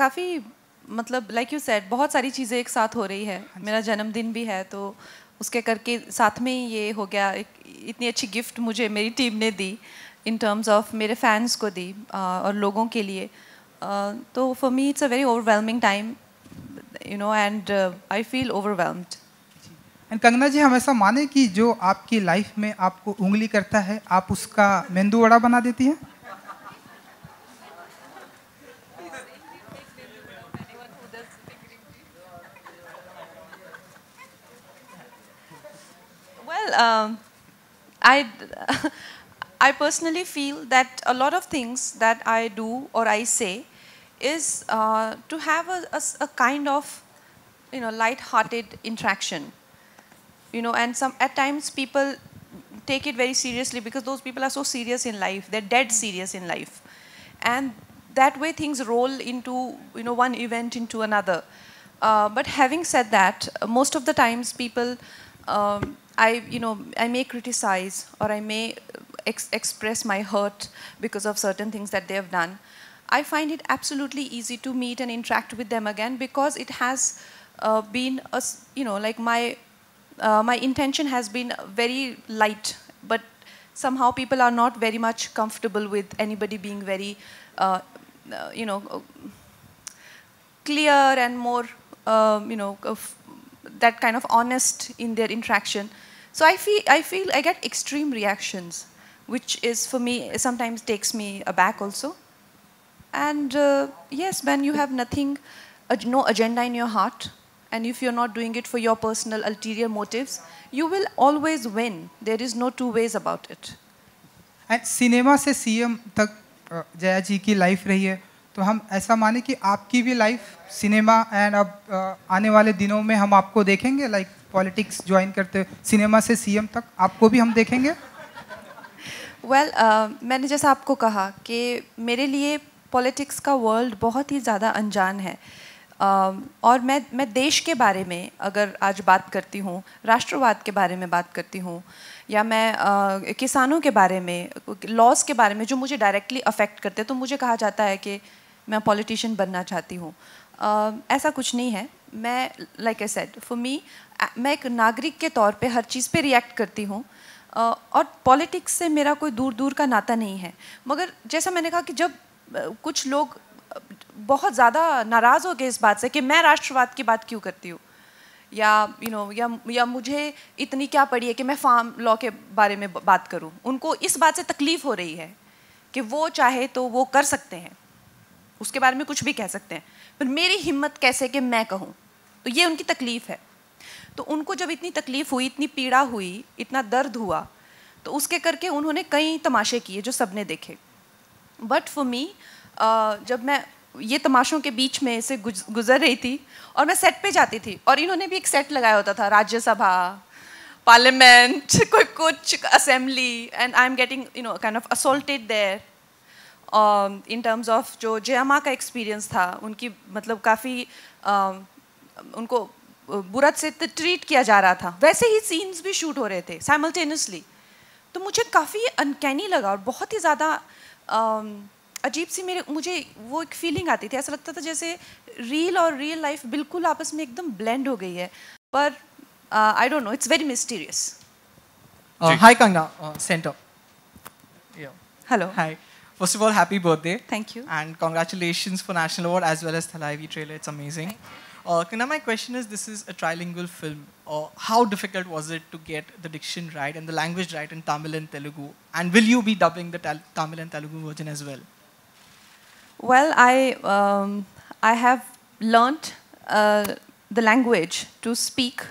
काफ़ी मतलब like you said बहुत सारी चीज़ें एक साथ हो रही है हाँ मेरा जन्मदिन भी है तो उसके करके साथ में ही ये हो गया एक इतनी अच्छी गिफ्ट मुझे मेरी टीम ने दी इन टर्म्स ऑफ मेरे फैंस को दी और लोगों के लिए तो for me it's a very overwhelming time you know and I feel overwhelmed and Kangana ji हम ऐसा माने कि जो आपकी लाइफ में आपको उंगली करता है आप उसका मेंदू वड़ा बना देती हैं well, um, I, I personally feel that a lot of things that I do or I say is uh, to have a, a, a, kind of, you know, light-hearted interaction. You know, and some at times people take it very seriously because those people are so serious in life. They're dead serious in life, and that way things roll into you know one event into another. Uh, but having said that, most of the times people um, I, you know, I may criticize or I may uh, ex express my hurt because of certain things that they have done. I find it absolutely easy to meet and interact with them again because it has uh, been, a, you know, like my uh, my intention has been very light, but somehow people are not very much comfortable with anybody being very, uh, uh you know, uh, clear and more, um, you know, that kind of honest in their interaction. So I feel, I feel I get extreme reactions, which is for me sometimes takes me aback also. And uh, yes, when you have nothing, no agenda in your heart, and if you're not doing it for your personal ulterior motives, you will always win. There is no two ways about it. And cinema से CM तक uh, Jaya ji की तो हम ऐसा माने कि आपकी भी लाइफ सिनेमा एंड अब आने वाले दिनों में हम आपको देखेंगे लाइक पॉलिटिक्स ज्वाइन करते सिनेमा से सीएम तक आपको भी हम देखेंगे वेल well, uh, मैंने जैसा आपको कहा कि मेरे लिए पॉलिटिक्स का वर्ल्ड बहुत ही ज़्यादा अनजान है uh, और मैं मैं देश के बारे में अगर आज बात करती हूँ राष्ट्रवाद के बारे में बात करती हूँ या मैं uh, किसानों के बारे में लॉस के बारे में जो मुझे डायरेक्टली अफेक्ट करते हैं तो मुझे कहा जाता है कि uh, मैं पॉलिटिशियन बनना चाहती हूँ uh, ऐसा कुछ नहीं है मैं like a set for me मैं एक नागरिक के तौर पे हर चीज़ पे रिएक्ट करती हूँ uh, और पॉलिटिक्स से मेरा कोई दूर दूर का नाता नहीं है मगर जैसा मैंने कहा कि जब uh, कुछ लोग बहुत ज़्यादा नाराज़ हो गए इस बात से कि मैं राष्ट्रवाद की बात क्यों करती हूँ या यू you नो know, या या मुझे इतनी क्या पड़ी है कि मैं फार्म लॉ के बारे में बात करूं उनको इस बात से तकलीफ़ हो रही है कि वो चाहे तो वो कर सकते हैं उसके बारे में कुछ भी कह सकते हैं पर मेरी हिम्मत कैसे कि मैं कहूँ तो ये उनकी तकलीफ़ है तो उनको जब इतनी तकलीफ़ हुई इतनी पीड़ा हुई इतना दर्द हुआ तो उसके करके उन्होंने कई तमाशे किए जो सबने देखे बट फॉर मी जब मैं ये तमाशों के बीच में से गुज, गुजर रही थी और मैं सेट पे जाती थी और इन्होंने भी एक सेट लगाया होता था राज्यसभा पार्लियामेंट कोई कुछ assembly and I am getting you know kind of assaulted there in terms of जो जयामा का एक्सपीरियंस था उनकी मतलब काफ़ी um, उनको बुरा से ट्रीट किया जा रहा था वैसे ही सीन्स भी शूट हो रहे थे साइमल्टेनियसली तो मुझे काफ़ी अनकैनी लगा और बहुत ही ज़्यादा um, अजीब सी मेरे मुझे वो एक फीलिंग आती थी ऐसा लगता था जैसे रियल और रियल लाइफ बिल्कुल आपस में एकदम ब्लेंड हो गई है पर I don't know it's very mysterious hi Kangana centre hello hi First of all, happy birthday. Thank you. And congratulations for National Award as well as Thalaivi trailer. It's amazing. Uh, Kana, my question is, this is a trilingual film. Uh, how difficult was it to get the diction right and the language right in Tamil and Telugu? And will you be dubbing the Tamil and Telugu version as well? Well, I, um, I have learnt uh, the language to speak,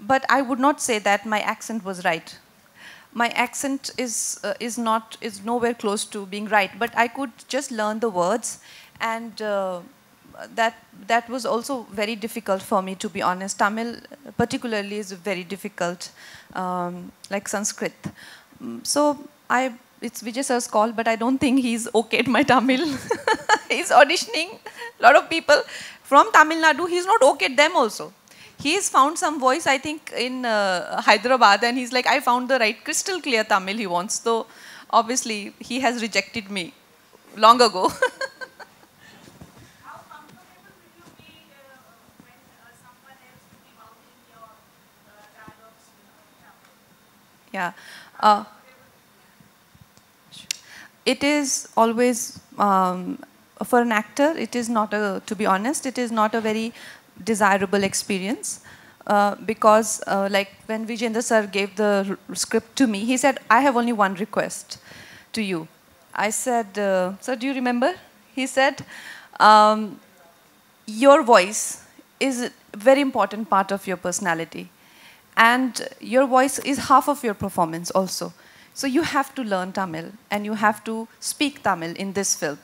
but I would not say that my accent was right my accent is uh, is not is nowhere close to being right but i could just learn the words and uh, that that was also very difficult for me to be honest tamil particularly is very difficult um, like sanskrit mm, so i it's vijay sir's call but i don't think he's okayed my tamil he's auditioning a lot of people from tamil nadu he's not okayed them also He's found some voice, I think, in uh, Hyderabad, and he's like, I found the right crystal clear Tamil he wants, though obviously he has rejected me long ago. Uh, uh, uh, yeah. Uh, it is always um, for an actor, it is not a, to be honest, it is not a very desirable experience. Uh, because uh, like when Vijayendra sir gave the script to me, he said, I have only one request to you. I said, uh, sir, do you remember? He said, um, your voice is a very important part of your personality. And your voice is half of your performance also. So you have to learn Tamil and you have to speak Tamil in this film.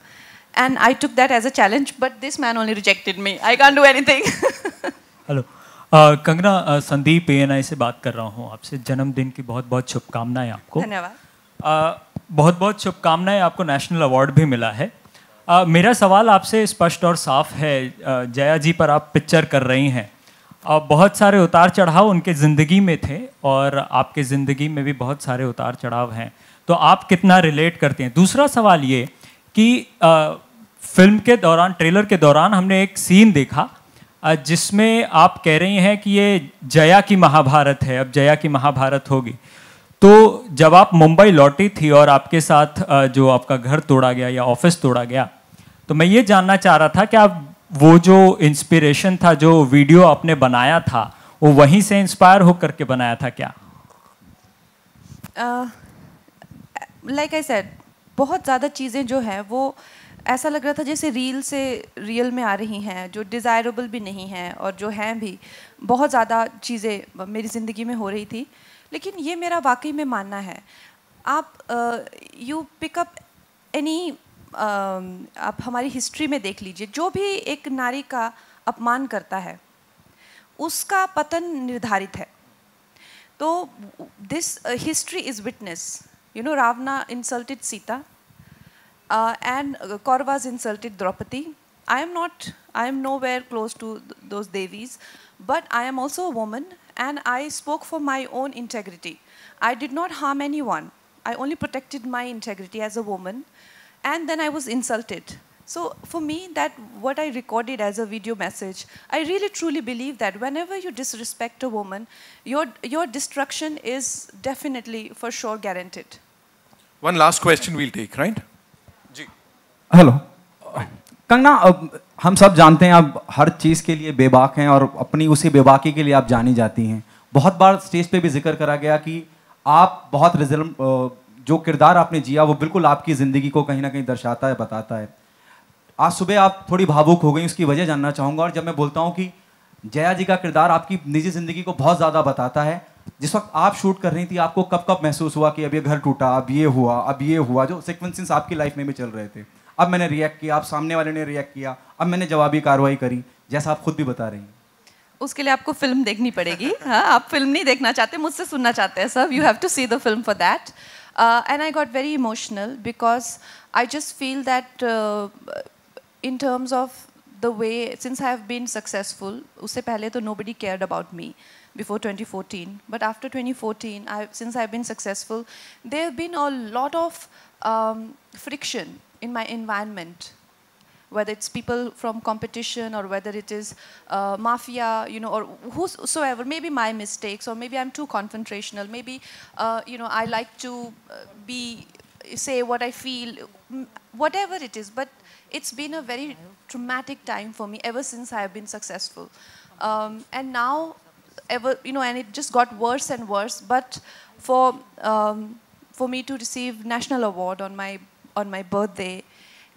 and I took that as a challenge, but this man only rejected me. I can't do anything. Hello. Uh, Kangana uh, Sandeep ए से बात कर रहा हूँ आपसे जन्मदिन की बहुत बहुत शुभकामनाएं आपको धन्यवाद uh, बहुत बहुत शुभकामनाएं आपको नेशनल अवार्ड भी मिला है uh, मेरा सवाल आपसे स्पष्ट और साफ है uh, जया जी पर आप पिक्चर कर रही हैं uh, बहुत सारे उतार चढ़ाव उनके ज़िंदगी में थे और आपके ज़िंदगी में भी बहुत सारे उतार चढ़ाव हैं तो आप कितना रिलेट करते हैं दूसरा सवाल ये कि uh, फिल्म के दौरान ट्रेलर के दौरान हमने एक सीन देखा जिसमें आप कह रही हैं कि ये जया की महाभारत है अब जया की महाभारत होगी तो जब आप मुंबई लौटी थी और आपके साथ जो आपका घर तोड़ा गया या ऑफिस तोड़ा गया तो मैं ये जानना चाह रहा था कि आप वो जो इंस्पिरेशन था जो वीडियो आपने बनाया था वो वहीं से इंस्पायर होकर के बनाया था क्या लाइक आई सेड बहुत ज़्यादा चीज़ें जो हैं वो ऐसा लग रहा था जैसे रील से रियल में आ रही हैं जो डिज़ायरेबल भी नहीं हैं और जो हैं भी बहुत ज़्यादा चीज़ें मेरी ज़िंदगी में हो रही थी लेकिन ये मेरा वाकई में मानना है आप यू पिकअप एनी आप हमारी हिस्ट्री में देख लीजिए जो भी एक नारी का अपमान करता है उसका पतन निर्धारित है तो this history is witness you know Ravana insulted Sita Uh, and Kauravas uh, insulted Draupadi. I am not, I am nowhere close to th those devis, but I am also a woman and I spoke for my own integrity. I did not harm anyone. I only protected my integrity as a woman and then I was insulted. So for me, that what I recorded as a video message, I really truly believe that whenever you disrespect a woman, your, your destruction is definitely for sure guaranteed. One last question we'll take, right? जी hello Kangana हम सब जानते हैं आप हर चीज़ के लिए बेबाक हैं और अपनी उसी बेबाकी के लिए आप जानी जाती हैं बहुत बार स्टेज पे भी जिक्र करा गया कि आप बहुत रिजल्ट जो किरदार आपने जिया वो बिल्कुल आपकी ज़िंदगी को कहीं ना कहीं दर्शाता है बताता है आज सुबह आप थोड़ी भावुक हो गई उसकी वजह जानना चाहूँगा और जब मैं बोलता हूँ कि जया जी का किरदार आपकी निजी ज़िंदगी को बहुत ज़्यादा बताता है जिस वक्त आप शूट कर रही थी आपको कब कब महसूस हुआ कि अब ये घर टूटा अब ये हुआ अब ये हुआ जो सिक्वेंसिंग आपकी लाइफ में भी चल रहे थे अब मैंने रिएक्ट किया आप सामने वाले ने रिएक्ट किया अब मैंने जवाबी कार्रवाई करी जैसा आप खुद भी बता रही हैं उसके लिए आपको फिल्म देखनी पड़ेगी हाँ आप फिल्म नहीं देखना चाहते मुझसे सुनना चाहते हैं sir you have to see the film for that and I got very emotional because I just feel that in terms of the way since I have been successful उससे पहले तो nobody cared about me before 2014. But after 2014, I, since I've been successful, there have been a lot of um, friction in my environment whether it's people from competition or whether it is uh, mafia, you know, or whosoever, maybe my mistakes or maybe I'm too confrontational, maybe, uh, you know, I like to uh, be, say what I feel, whatever it is. But it's been a very traumatic time for me ever since I have been successful. Um, and now ever, you know, and it just got worse and worse. But for, um, for me to receive national award on my, on my birthday,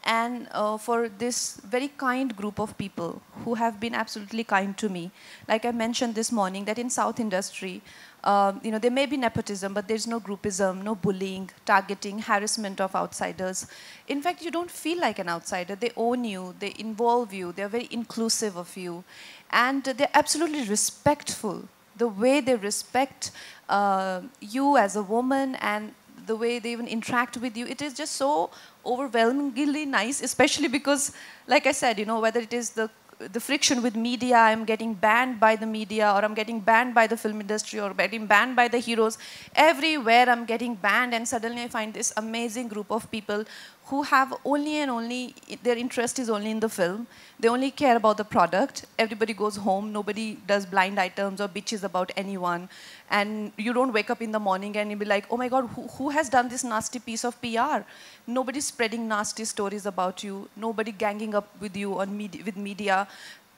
and uh, for this very kind group of people who have been absolutely kind to me. Like I mentioned this morning that in South industry, uh, you know, there may be nepotism, but there's no groupism, no bullying, targeting, harassment of outsiders. In fact, you don't feel like an outsider. They own you, they involve you, they're very inclusive of you and they're absolutely respectful. The way they respect uh, you as a woman and the way they even interact with you, it is just so overwhelmingly nice, especially because, like I said, you know, whether it is the the friction with media, I'm getting banned by the media, or I'm getting banned by the film industry, or getting banned by the heroes. Everywhere I'm getting banned, and suddenly I find this amazing group of people who have only and only, their interest is only in the film. They only care about the product. Everybody goes home. Nobody does blind items or bitches about anyone. And you don't wake up in the morning and you be like, oh my God, who, who has done this nasty piece of PR? Nobody's spreading nasty stories about you. Nobody ganging up with you on med with media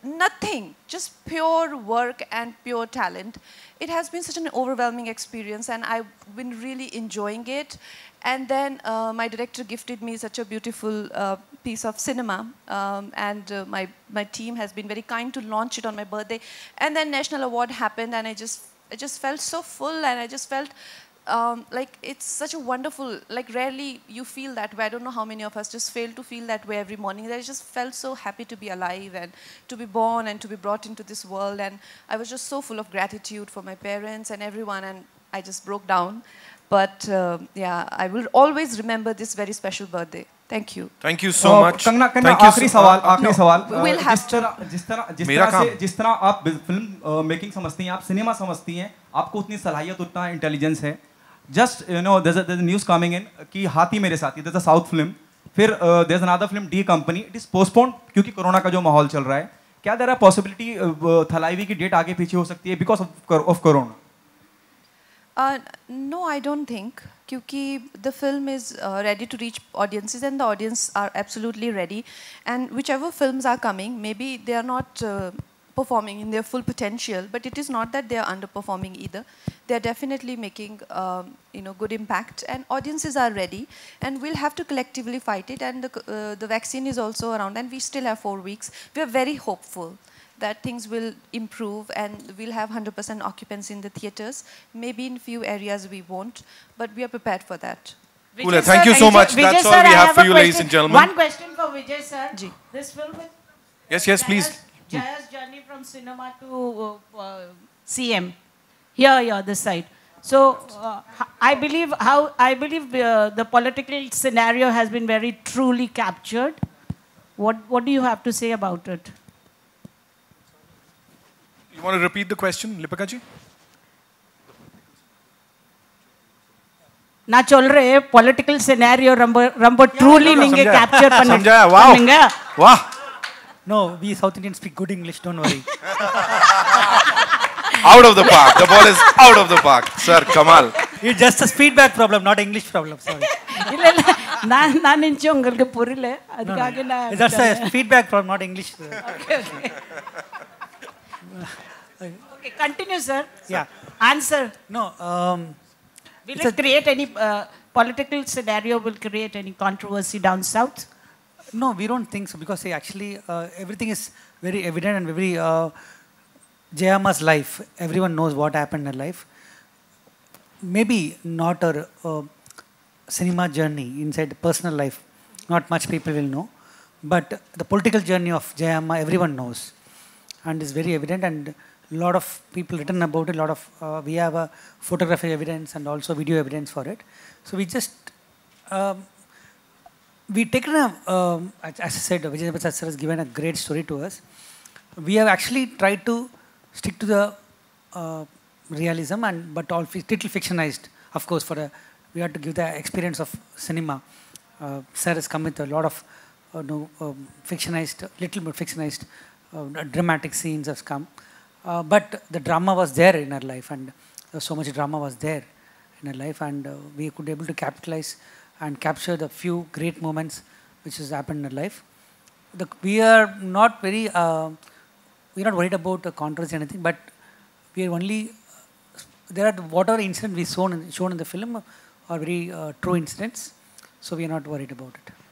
nothing, just pure work and pure talent. It has been such an overwhelming experience and I've been really enjoying it. And then uh, my director gifted me such a beautiful uh, piece of cinema um, and uh, my, my team has been very kind to launch it on my birthday. And then National Award happened and I just, I just felt so full and I just felt um, like it's such a wonderful like rarely you feel that way i don't know how many of us just fail to feel that way every morning i just felt so happy to be alive and to be born and to be brought into this world and i was just so full of gratitude for my parents and everyone and i just broke down but uh, yeah i will always remember this very special birthday Thank you. Thank you so oh, much. Kangana Kangana आखिरी सवाल आखिरी सवाल जिस तरह जिस तरह जिस तरह से जिस तरह आप फिल्म मेकिंग समझती हैं आप सिनेमा समझती हैं आपको उतनी सलाहियत उतना इंटेलिजेंस है just you know there's news coming in कि हाथी मेरे साथ ही साउथ फिल्म फिर there there's another film D company it is postpone क्योंकि कोरोना का जो माहौल चल रहा है क्या देर आर पॉसिबिलिटी थलाईवी की डेट आगे पीछे हो सकती है because of corona no I don't think क्योंकि the film is ready to reach audiences and the audience are absolutely ready and whichever film are coming may be they are not performing in their full potential, but it is not that they are underperforming either. They are definitely making um, you know good impact, and audiences are ready, and we'll have to collectively fight it. And the uh, the vaccine is also around, and we still have four weeks. We are very hopeful that things will improve and we'll have 100% occupancy in the theaters. Maybe in few areas we won't, but we are prepared for that. Vijay thank sir, you so much. Vijay That's all we have, have, for you, question. ladies and gentlemen. One question for Vijay sir. This film. Yes, yes, please. Jaya's journey from cinema to uh, CM. Here, here, this side. So uh, I believe how I believe uh, the political scenario has been very truly captured. What what do you have to say about it? You want to repeat the question, Lipakaji? நான் சொல்றேன் political scenario, rambo ரொம்ப truly நீங்க capture பண்ணுங்க Wow! Wow! No, we South Indians speak good English, don't worry. out of the park. The ball is out of the park. Sir, Kamal. It's just a feedback problem, not English problem. Sorry. No, no. That's a feedback problem, not English. Okay, continue, sir. Yeah. Answer. No. Um, Will it create any uh, political scenario? Will create any controversy down south? No, we don't think so because see, actually uh, everything is very evident and very uh, Jayama's life. Everyone knows what happened in her life. Maybe not her uh, cinema journey inside the personal life. Not much people will know, but the political journey of Jayama everyone knows, and is very evident. And a lot of people written about it. A lot of uh, we have a photographic evidence and also video evidence for it. So we just um, we taken a, um, as I said, Vijay Sir has given a great story to us. We have actually tried to stick to the uh, realism and but all little fictionalized, of course. For a, we had to give the experience of cinema. Uh, sir has come with a lot of uh, no, um, fictionized, little bit fictionized, uh, dramatic scenes have come. Uh, but the drama was there in her life, and uh, so much drama was there in her life, and we could able to capitalize and capture the few great moments which has happened in life. The, we are not very, uh, we're not worried about the controversy or anything, but we are only, there are whatever incidents we shown in, shown in the film are very uh, true incidents, so we are not worried about it.